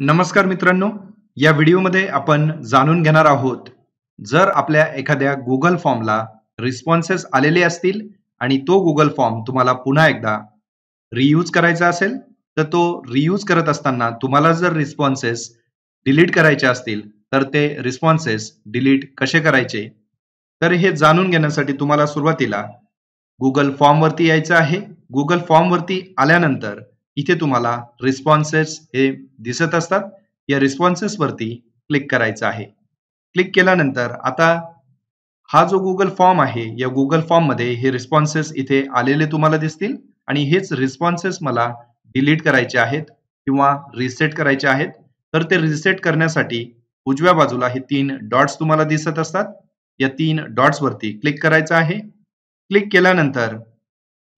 नमस्कार मित्रांनो या व्हिडिओमध्ये आपण जाणून घेणार आहोत जर आपल्या एखाद्या गुगल फॉर्मला रिस्पॉन्सेस आलेले असतील आणि तो गुगल फॉर्म तुम्हाला पुन्हा एकदा रियूज करायचा असेल तर तो रियूज करत असताना तुम्हाला जर रिस्पॉन्सेस डिलीट करायचे असतील तर ते रिस्पॉन्सेस डिलीट कसे करायचे तर हे जाणून घेण्यासाठी तुम्हाला सुरुवातीला गुगल फॉर्मवरती यायचं आहे गुगल फॉर्मवरती आल्यानंतर इथे तुम्हाला रिस्पॉन्सेस हे दिसत असतात या रिस्पॉन्सेसवरती क्लिक करायचं आहे क्लिक केल्यानंतर आता हा जो गुगल फॉर्म आहे या गुगल फॉर्ममध्ये हे रिस्पॉन्सेस इथे आलेले तुम्हाला दिसतील आणि हेच रिस्पॉन्सेस मला डिलीट करायचे आहेत किंवा रिसेट करायचे आहेत तर ते रिसेट करण्यासाठी उजव्या बाजूला हे तीन डॉट्स तुम्हाला दिसत असतात या तीन डॉट्सवरती क्लिक करायचं आहे क्लिक केल्यानंतर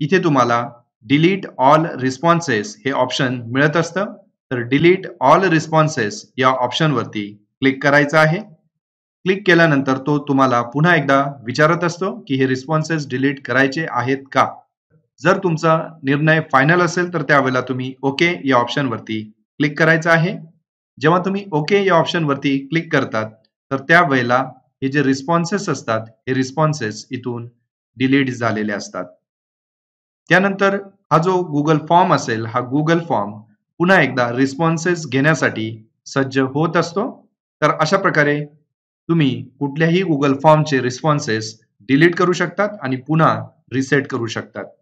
इथे तुम्हाला डिलीट ऑल रिस्पॉन्सेस हे ऑप्शन मिळत असतं तर डिलीट ऑल रिस्पॉन्सेस या ऑप्शनवरती क्लिक करायचं आहे क्लिक केल्यानंतर तो तुम्हाला पुन्हा एकदा विचारत असतो की हे रिस्पॉन्सेस डिलीट करायचे आहेत का जर तुमचा निर्णय फायनल असेल तर त्यावेळेला तुम्ही ओके या ऑप्शनवरती क्लिक करायचं आहे जेव्हा तुम्ही ओके या ऑप्शनवरती क्लिक करतात तर त्यावेळेला हे जे रिस्पॉन्सेस असतात हे रिस्पॉन्सेस इथून डिलीट झालेले असतात त्यानंतर हा जो गुगल फॉर्म असेल हा गुगल फॉर्म पुन्हा एकदा रिस्पॉन्सेस घेण्यासाठी सज्ज होत असतो तर अशा प्रकारे तुम्ही कुठल्याही गुगल फॉर्मचे रिस्पॉन्सेस डिलीट करू शकतात आणि पुन्हा रिसेट करू शकतात